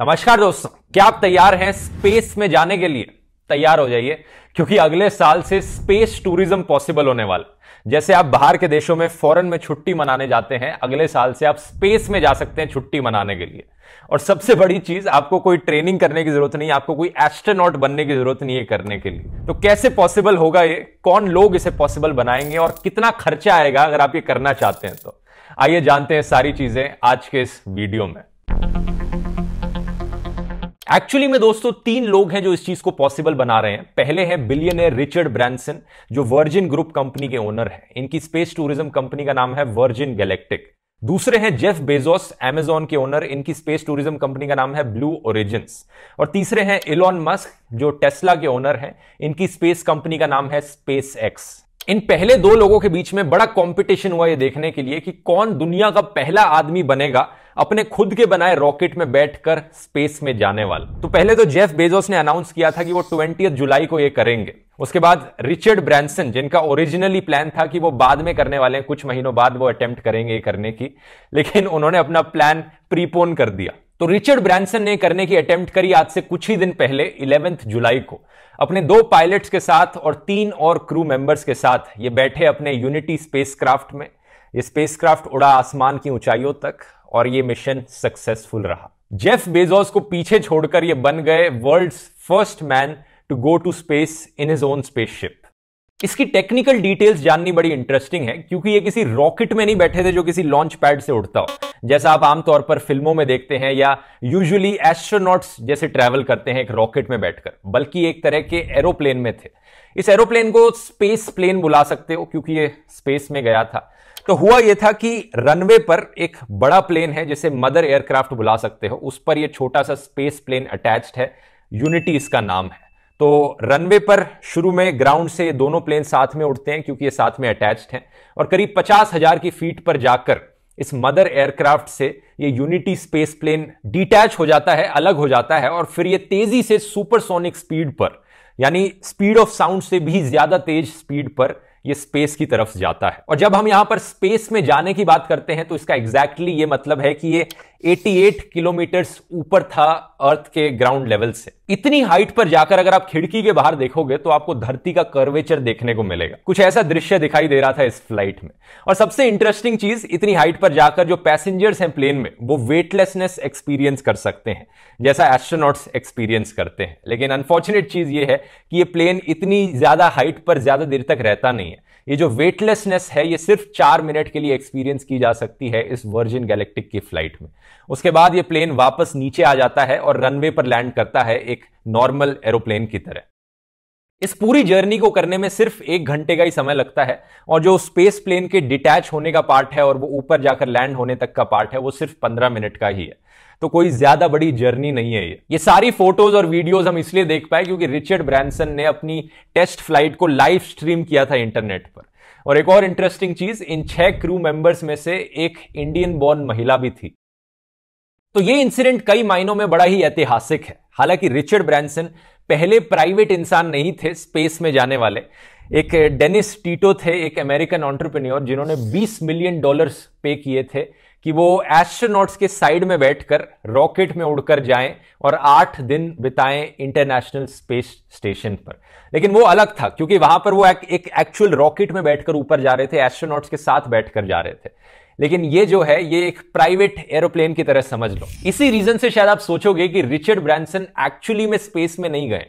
नमस्कार दोस्तों क्या आप तैयार हैं स्पेस में जाने के लिए तैयार हो जाइए क्योंकि अगले साल से स्पेस टूरिज्म पॉसिबल होने वाला जैसे आप बाहर के देशों में फॉरेन में छुट्टी मनाने जाते हैं अगले साल से आप स्पेस में जा सकते हैं छुट्टी मनाने के लिए और सबसे बड़ी चीज आपको कोई ट्रेनिंग करने की जरूरत नहीं आपको कोई एस्ट्रोनॉट बनने की जरूरत नहीं है करने के लिए तो कैसे पॉसिबल होगा ये कौन लोग इसे पॉसिबल बनाएंगे और कितना खर्चा आएगा अगर आप ये करना चाहते हैं तो आइए जानते हैं सारी चीजें आज के इस वीडियो में एक्चुअली में दोस्तों तीन लोग हैं जो इस चीज को पॉसिबल बना रहे हैं पहले हैं बिलियनर रिचर्ड ब्रांसन जो वर्जिन ग्रुप कंपनी के ओनर हैं इनकी स्पेस टूरिज्म कंपनी का नाम है वर्जिन गैलेक्टिक दूसरे हैं जेफ बेजोस एमेजॉन के ओनर इनकी स्पेस टूरिज्म कंपनी का नाम है ब्लू ओरिजिन और तीसरे हैं इलॉन मस्क जो टेस्ला के ओनर हैं इनकी स्पेस कंपनी का नाम है स्पेस एक्स इन पहले दो लोगों के बीच में बड़ा कंपटीशन हुआ ये देखने के लिए कि कौन दुनिया का पहला आदमी बनेगा अपने खुद के बनाए रॉकेट में बैठकर स्पेस में जाने वाला तो पहले तो जेफ बेजोस ने अनाउंस किया था कि वो ट्वेंटी जुलाई को ये करेंगे उसके बाद रिचर्ड ब्रांसन जिनका ओरिजिनली प्लान था कि वो बाद में करने वाले हैं कुछ महीनों बाद वो अटेम्प्ट करेंगे ये करने की लेकिन उन्होंने अपना प्लान प्रीपोन कर दिया तो रिचर्ड ब्रांसन ने करने की अटेम्प्ट करी आज से कुछ ही दिन पहले इलेवेंथ जुलाई को अपने दो पायलट्स के साथ और तीन और क्रू मेंबर्स के साथ ये बैठे अपने यूनिटी स्पेसक्राफ्ट में ये स्पेसक्राफ्ट उड़ा आसमान की ऊंचाइयों तक और ये मिशन सक्सेसफुल रहा जेफ बेजोस को पीछे छोड़कर ये बन गए world first man to go to space in his own spaceship इसकी टेक्निकल डिटेल्स जाननी बड़ी इंटरेस्टिंग है क्योंकि ये किसी रॉकेट में नहीं बैठे थे जो किसी लॉन्च पैड से उड़ता हो जैसा आप आमतौर पर फिल्मों में देखते हैं या यूजुअली एस्ट्रोनॉट्स जैसे ट्रैवल करते हैं एक रॉकेट में बैठकर बल्कि एक तरह के एरोप्लेन में थे इस एरोप्लेन को स्पेस प्लेन बुला सकते हो क्योंकि ये स्पेस में गया था तो हुआ यह था कि रनवे पर एक बड़ा प्लेन है जिसे मदर एयरक्राफ्ट बुला सकते हो उस पर यह छोटा सा स्पेस प्लेन अटैच्ड है यूनिटी इसका नाम है तो रनवे पर शुरू में ग्राउंड से दोनों प्लेन साथ में उड़ते हैं क्योंकि ये साथ में अटैच्ड हैं और करीब पचास हजार की फीट पर जाकर इस मदर एयरक्राफ्ट से ये यूनिटी स्पेस प्लेन डिटैच हो जाता है अलग हो जाता है और फिर ये तेजी से सुपरसोनिक स्पीड पर यानी स्पीड ऑफ साउंड से भी ज्यादा तेज स्पीड पर ये स्पेस की तरफ जाता है और जब हम यहां पर स्पेस में जाने की बात करते हैं तो इसका एग्जैक्टली exactly ये मतलब है कि ये 88 किलोमीटर ऊपर था अर्थ के ग्राउंड लेवल से इतनी हाइट पर जाकर अगर आप खिड़की के बाहर देखोगे तो आपको धरती का कर्वेचर देखने को मिलेगा कुछ ऐसा दृश्य दिखाई दे रहा था इस फ्लाइट में और सबसे इंटरेस्टिंग चीज इतनी हाइट पर जाकर जो पैसेंजर्स हैं प्लेन में वो वेटलेसनेस एक्सपीरियंस कर सकते हैं जैसा एस्ट्रोनॉट्स एक्सपीरियंस करते हैं लेकिन अनफॉर्चुनेट चीज ये है कि ये प्लेन इतनी ज्यादा हाइट पर ज्यादा देर तक रहता नहीं है ये जो वेटलेसनेस है ये सिर्फ चार मिनट के लिए एक्सपीरियंस की जा सकती है इस वर्जिन गैलेक्टिक की फ्लाइट में उसके बाद ये प्लेन वापस नीचे आ जाता है और रनवे पर लैंड करता है एक नॉर्मल एरोप्लेन की तरह इस पूरी जर्नी को करने में सिर्फ एक घंटे का ही समय लगता है और जो स्पेस प्लेन के डिटैच होने का पार्ट है और वो ऊपर जाकर लैंड होने तक का पार्ट है वो सिर्फ पंद्रह मिनट का ही है तो कोई ज्यादा बड़ी जर्नी नहीं है ये ये सारी फोटोज और वीडियोज हम इसलिए देख पाए क्योंकि रिचर्ड ब्रांसन ने अपनी टेस्ट फ्लाइट को लाइव स्ट्रीम किया था इंटरनेट पर और एक और इंटरेस्टिंग चीज इन छह क्रू मेंबर्स में से एक इंडियन बॉर्न महिला भी थी तो ये इंसिडेंट कई मायनों में बड़ा ही ऐतिहासिक है हालांकि रिचर्ड ब्रांसन पहले प्राइवेट इंसान नहीं थे स्पेस में जाने वाले एक डेनिस टीटो थे एक अमेरिकन ऑन्टरप्रन्योर जिन्होंने 20 मिलियन डॉलर्स पे किए थे कि वो एस्ट्रोनॉट्स के साइड में बैठकर रॉकेट में उड़कर जाएं और आठ दिन बिताएं इंटरनेशनल स्पेस स्टेशन पर लेकिन वो अलग था क्योंकि वहां पर वो एक एक्चुअल रॉकेट में बैठकर ऊपर जा रहे थे एस्ट्रोनॉट्स के साथ बैठकर जा रहे थे लेकिन ये जो है ये एक प्राइवेट एरोप्लेन की तरह समझ लो इसी रीजन से शायद आप सोचोगे कि रिचर्ड ब्रांसन एक्चुअली में स्पेस में नहीं गए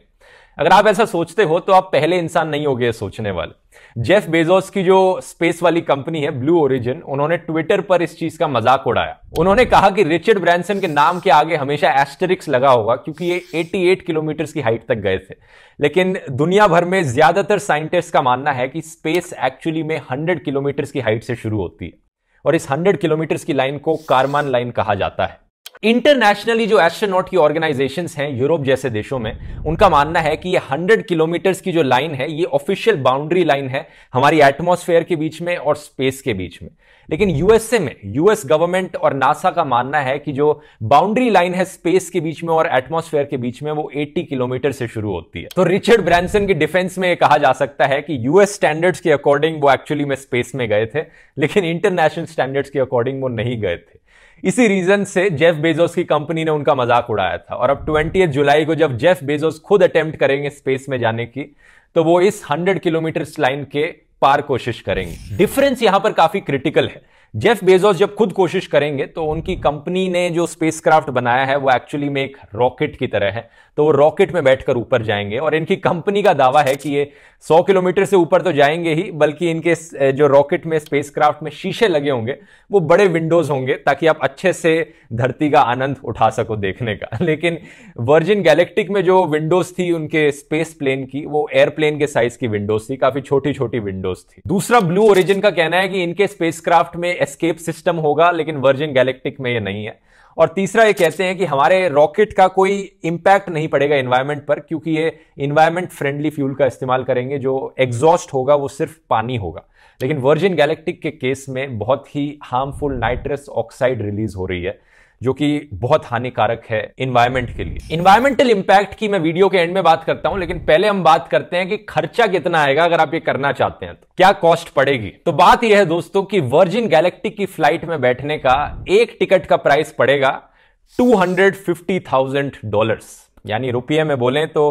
अगर आप ऐसा सोचते हो तो आप पहले इंसान नहीं हो गए सोचने वाले जेफ बेजोस की जो स्पेस वाली कंपनी है ब्लू ओरिजिन उन्होंने ट्विटर पर इस चीज का मजाक उड़ाया उन्होंने कहा कि रिचर्ड ब्रांसन के नाम के आगे हमेशा एस्टेरिक्स लगा होगा क्योंकि ये 88 किलोमीटर की हाइट तक गए थे लेकिन दुनिया भर में ज्यादातर साइंटिस्ट का मानना है कि स्पेस एक्चुअली में 100 किलोमीटर की हाइट से शुरू होती है और इस हंड्रेड किलोमीटर्स की लाइन को कारमान लाइन कहा जाता है इंटरनेशनली जो एस्ट्रोनॉट की ऑर्गेनाइजेशंस हैं यूरोप जैसे देशों में उनका मानना है कि ये 100 किलोमीटर्स की जो लाइन है ये ऑफिशियल बाउंड्री लाइन है हमारी एटमॉस्फेयर के बीच में और स्पेस के बीच में लेकिन यूएसए में यूएस गवर्नमेंट और नासा का मानना है कि जो बाउंड्री लाइन है स्पेस के बीच में और एटमॉस्फेयर के बीच में वो 80 किलोमीटर से शुरू होती है तो रिचर्ड ब्रांसन के डिफेंस में कहा जा सकता है कि यूएस स्टैंडर्ड्स के अकॉर्डिंग वो एक्चुअली में स्पेस में गए थे लेकिन इंटरनेशनल स्टैंडर्ड्स के अकॉर्डिंग वो नहीं गए थे इसी रीजन से जेफ बेजोस की कंपनी ने उनका मजाक उड़ाया था और अब ट्वेंटी जुलाई को जब जेफ बेजोस खुद अटेम्प्ट करेंगे स्पेस में जाने की तो वो इस हंड्रेड किलोमीटर लाइन के पार कोशिश करेंगे डिफरेंस यहां पर काफी क्रिटिकल है जेफ बेजोस जब खुद कोशिश करेंगे तो उनकी कंपनी ने जो स्पेसक्राफ्ट बनाया है वो एक्चुअली में एक रॉकेट की तरह है तो वो रॉकेट में बैठकर ऊपर जाएंगे और इनकी कंपनी का दावा है कि ये 100 किलोमीटर से ऊपर तो जाएंगे ही बल्कि इनके जो रॉकेट में स्पेसक्राफ्ट में शीशे लगे होंगे वो बड़े विंडोज होंगे ताकि आप अच्छे से धरती का आनंद उठा सको देखने का लेकिन वर्जिन गैलेक्टिक में जो विंडोज थी उनके स्पेस प्लेन की वो एयरप्लेन के साइज की विंडोज थी काफी छोटी छोटी विंडोज थी दूसरा ब्लू ओरिजिन का कहना है कि इनके स्पेसक्राफ्ट में एस्केप सिस्टम होगा लेकिन वर्जिन गैलेक्टिक में ये नहीं है और तीसरा ये कहते हैं कि हमारे रॉकेट का कोई इंपैक्ट नहीं पड़ेगा इन्वायरमेंट पर क्योंकि ये इन्वायरमेंट फ्रेंडली फ्यूल का इस्तेमाल करेंगे जो एग्जॉस्ट होगा वो सिर्फ पानी होगा लेकिन वर्जिन गैलेक्टिक के केस में बहुत ही हार्मफुल नाइट्रस ऑक्साइड रिलीज हो रही है जो कि बहुत हानिकारक है इन्वायरमेंट के लिए इन्वायरमेंटल इंपैक्ट की मैं वीडियो के एंड में बात करता हूं लेकिन पहले हम बात करते हैं कि खर्चा कितना आएगा अगर आप ये करना चाहते हैं तो क्या कॉस्ट पड़ेगी तो बात यह है दोस्तों कि वर्जिन गैलेक्टिक की फ्लाइट में बैठने का एक टिकट का प्राइस पड़ेगा टू हंड्रेड फिफ्टी थाउजेंड यानी रुपये में बोले तो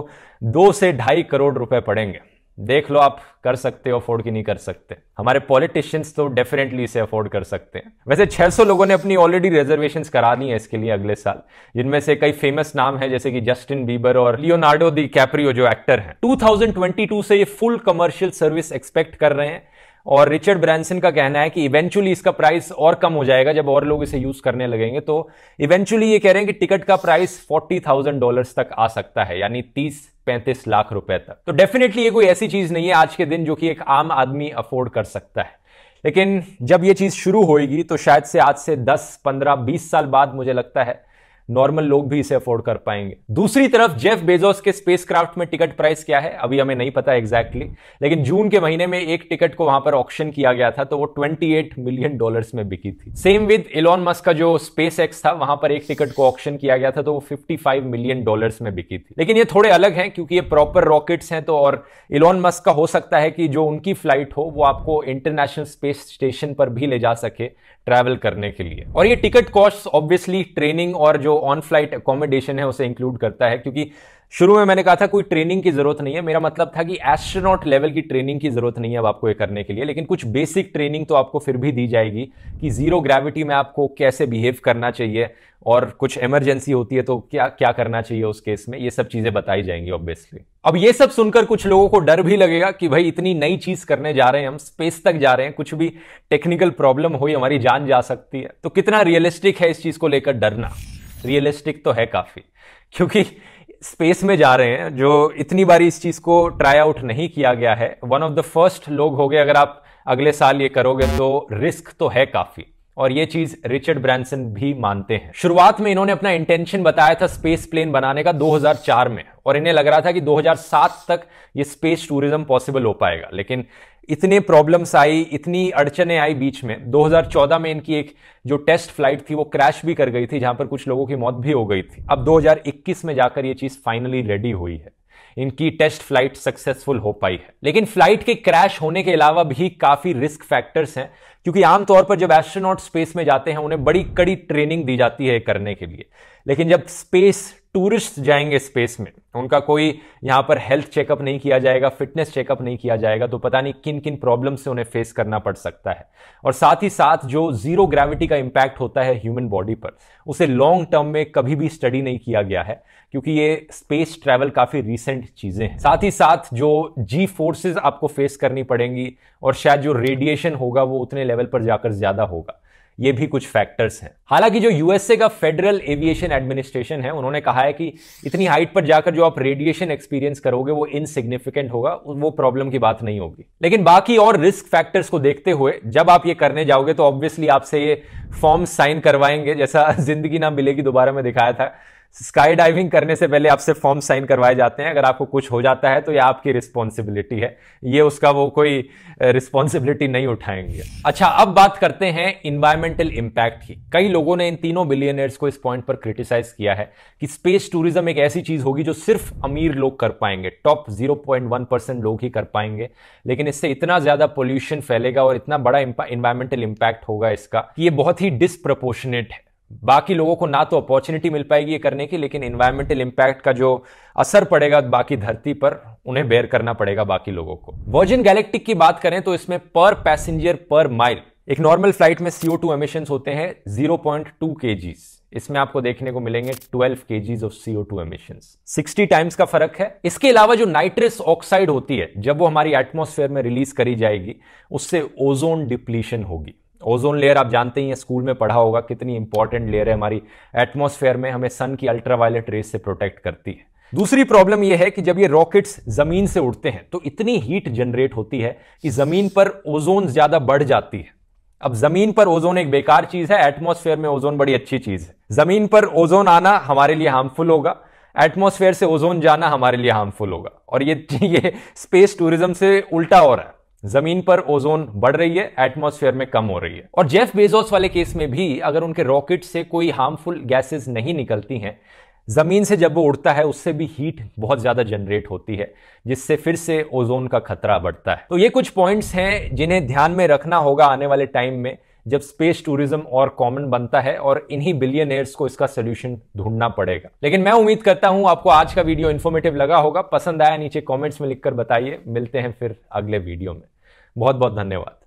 दो से ढाई करोड़ रुपए पड़ेंगे देख लो आप कर सकते हो अफोर्ड कि नहीं कर सकते हमारे पॉलिटिशियंस तो डेफिनेटली इसे अफोर्ड कर सकते हैं वैसे 600 लोगों ने अपनी ऑलरेडी रिजर्वेशन करा ली है इसके लिए अगले साल जिनमें से कई फेमस नाम है जैसे कि जस्टिन बीबर और लियोनार्डो दी कैप्रियो जो एक्टर हैं 2022 से ये फुल कमर्शियल सर्विस एक्सपेक्ट कर रहे हैं और रिचर्ड ब्रांसन का कहना है कि इवेंचुअली इसका प्राइस और कम हो जाएगा जब और लोग इसे यूज करने लगेंगे तो इवेंचुअली ये कह रहे हैं कि टिकट का प्राइस फोर्टी थाउजेंड डॉलर तक आ सकता है यानी तीस पैंतीस लाख रुपए तक तो डेफिनेटली ये कोई ऐसी चीज नहीं है आज के दिन जो कि एक आम आदमी अफोर्ड कर सकता है लेकिन जब ये चीज शुरू होगी तो शायद से आज से दस पंद्रह बीस साल बाद मुझे लगता है नॉर्मल लोग भी इसे अफोर्ड कर पाएंगे दूसरी तरफ जेफ बेजोस के क्राफ्ट में टिकट प्राइस क्या है अभी हमें नहीं पता एग्जैक्टली exactly, लेकिन जून के महीने में एक टिकट को वहां पर ऑप्शन किया गया था तो वो 28 मिलियन डॉलर्स में बिकी थी सेम विद इलॉन मस्क का जो स्पेस एक्स था वहां पर एक टिकट को ऑप्शन किया गया था तो वो फिफ्टी मिलियन डॉलर में बिकी थी लेकिन ये थोड़े अलग है क्योंकि ये प्रॉपर रॉकेट्स हैं तो और इलॉन मस्क का हो सकता है कि जो उनकी फ्लाइट हो वो आपको इंटरनेशनल स्पेस स्टेशन पर भी ले जा सके ट्रैवल करने के लिए और ये टिकट कॉस्ट ऑब्वियसली ट्रेनिंग और जो ऑन फ्लाइट अकोमोडेशन है उसे इंक्लूड करता है क्योंकि शुरू में मैंने कहा था कोई ट्रेनिंग की जरूरत नहीं है मेरा मतलब था कि एस्ट्रोनॉट लेवल की ट्रेनिंग की जरूरत नहीं है अब आपको ये करने के लिए लेकिन कुछ बेसिक ट्रेनिंग तो आपको फिर भी दी जाएगी कि जीरो ग्रेविटी में आपको कैसे बिहेव करना चाहिए और कुछ इमरजेंसी होती है तो क्या क्या करना चाहिए उस केस में ये सब चीजें बताई जाएंगी ऑब्वियसली अब ये सब सुनकर कुछ लोगों को डर भी लगेगा कि भाई इतनी नई चीज करने जा रहे हैं हम स्पेस तक जा रहे हैं कुछ भी टेक्निकल प्रॉब्लम हो हमारी जान जा सकती है तो कितना रियलिस्टिक है इस चीज को लेकर डरना रियलिस्टिक तो है काफ़ी क्योंकि स्पेस में जा रहे हैं जो इतनी बार इस चीज़ को ट्राई आउट नहीं किया गया है वन ऑफ द फर्स्ट लोग हो गए अगर आप अगले साल ये करोगे तो रिस्क तो है काफ़ी और ये चीज रिचर्ड ब्रांसन भी मानते हैं शुरुआत में इन्होंने अपना इंटेंशन बताया था स्पेस प्लेन बनाने का 2004 में और इन्हें लग रहा था कि 2007 तक ये स्पेस टूरिज्म पॉसिबल हो पाएगा लेकिन इतने प्रॉब्लम्स आई इतनी अड़चने आई बीच में 2014 में इनकी एक जो टेस्ट फ्लाइट थी वो क्रैश भी कर गई थी जहां पर कुछ लोगों की मौत भी हो गई थी अब 2021 में जाकर ये चीज फाइनली रेडी हुई है इनकी टेस्ट फ्लाइट सक्सेसफुल हो पाई है लेकिन फ्लाइट के क्रैश होने के अलावा भी काफी रिस्क फैक्टर्स हैं क्योंकि आमतौर पर जब एस्ट्रोनॉट स्पेस में जाते हैं उन्हें बड़ी कड़ी ट्रेनिंग दी जाती है करने के लिए लेकिन जब स्पेस टूरिस्ट जाएंगे स्पेस में उनका कोई यहाँ पर हेल्थ चेकअप नहीं किया जाएगा फिटनेस चेकअप नहीं किया जाएगा तो पता नहीं किन किन प्रॉब्लम से उन्हें फेस करना पड़ सकता है और साथ ही साथ जो जीरो ग्रेविटी का इंपैक्ट होता है ह्यूमन बॉडी पर उसे लॉन्ग टर्म में कभी भी स्टडी नहीं किया गया है क्योंकि ये स्पेस ट्रैवल काफ़ी रिसेंट चीज़ें हैं साथ ही साथ जो जी फोर्सेज आपको फेस करनी पड़ेंगी और शायद जो रेडिएशन होगा वो उतने लेवल पर जाकर ज़्यादा होगा ये भी कुछ फैक्टर्स हैं हालांकि जो यूएसए का फेडरल एविएशन एडमिनिस्ट्रेशन है उन्होंने कहा है कि इतनी हाइट पर जाकर जो आप रेडिएशन एक्सपीरियंस करोगे वो इनसिग्निफिकेंट होगा वो प्रॉब्लम की बात नहीं होगी लेकिन बाकी और रिस्क फैक्टर्स को देखते हुए जब आप ये करने जाओगे तो ऑब्वियसली आपसे ये फॉर्म साइन करवाएंगे जैसा जिंदगी ना मिलेगी दोबारा में दिखाया था स्काई डाइविंग करने से पहले आपसे फॉर्म साइन करवाए जाते हैं अगर आपको कुछ हो जाता है तो ये आपकी रिस्पॉन्सिबिलिटी है ये उसका वो कोई रिस्पॉन्सिबिलिटी नहीं उठाएंगे अच्छा अब बात करते हैं इन्वायरमेंटल इम्पैक्ट की कई लोगों ने इन तीनों बिलियनर्स को इस पॉइंट पर क्रिटिसाइज किया है कि स्पेस टूरिज्म एक ऐसी चीज होगी जो सिर्फ अमीर लोग कर पाएंगे टॉप जीरो लोग ही कर पाएंगे लेकिन इससे इतना ज्यादा पोल्यूशन फैलेगा और इतना बड़ा इन्वायरमेंटल इम्पैक्ट होगा इसका कि ये बहुत ही डिसप्रपोर्शनेट है बाकी लोगों को ना तो अपॉर्चुनिटी मिल पाएगी ये करने की लेकिन इन्वायरमेंटल इंपैक्ट का जो असर पड़ेगा बाकी धरती पर उन्हें बेयर करना पड़ेगा बाकी लोगों को वर्जिन गैलेक्टिक की बात करें तो इसमें पर पैसेंजर पर माइल एक नॉर्मल फ्लाइट में सीओ टू एमिशन होते हैं जीरो पॉइंट इसमें आपको देखने को मिलेंगे 12 KGs of CO two emission sixty times का फर्क है इसके अलावा जो नाइट्रस ऑक्साइड होती है जब वो हमारी एटमोस्फेयर में रिलीज करी जाएगी उससे ओजोन डिप्लीशन होगी ओजोन लेयर आप जानते ही हैं स्कूल में पढ़ा होगा कितनी इंपॉर्टेंट लेयर है हमारी एटमोस्फेयर में हमें सन की अल्ट्रावायलेट रेस से प्रोटेक्ट करती है दूसरी प्रॉब्लम यह है कि जब ये रॉकेट्स जमीन से उड़ते हैं तो इतनी हीट जनरेट होती है कि जमीन पर ओजोन ज्यादा बढ़ जाती है अब जमीन पर ओजोन एक बेकार चीज है एटमोस्फेयर में ओजोन बड़ी अच्छी चीज है जमीन पर ओजोन आना हमारे लिए हार्मफुल होगा एटमोसफेयर से ओजोन जाना हमारे लिए हार्मफुल होगा और ये ये स्पेस टूरिज्म से उल्टा हो रहा है जमीन पर ओजोन बढ़ रही है एटमॉस्फेयर में कम हो रही है और जेफ बेजोस वाले केस में भी अगर उनके रॉकेट से कोई हार्मफुल गैसेस नहीं निकलती हैं ज़मीन से जब वो उड़ता है उससे भी हीट बहुत ज़्यादा जनरेट होती है जिससे फिर से ओजोन का खतरा बढ़ता है तो ये कुछ पॉइंट्स हैं जिन्हें ध्यान में रखना होगा आने वाले टाइम में जब स्पेस टूरिज्म और कॉमन बनता है और इन्हीं बिलियन को इसका सोल्यूशन ढूंढना पड़ेगा लेकिन मैं उम्मीद करता हूं आपको आज का वीडियो इन्फॉर्मेटिव लगा होगा पसंद आया नीचे कॉमेंट्स में लिखकर बताइए मिलते हैं फिर अगले वीडियो में बहुत बहुत धन्यवाद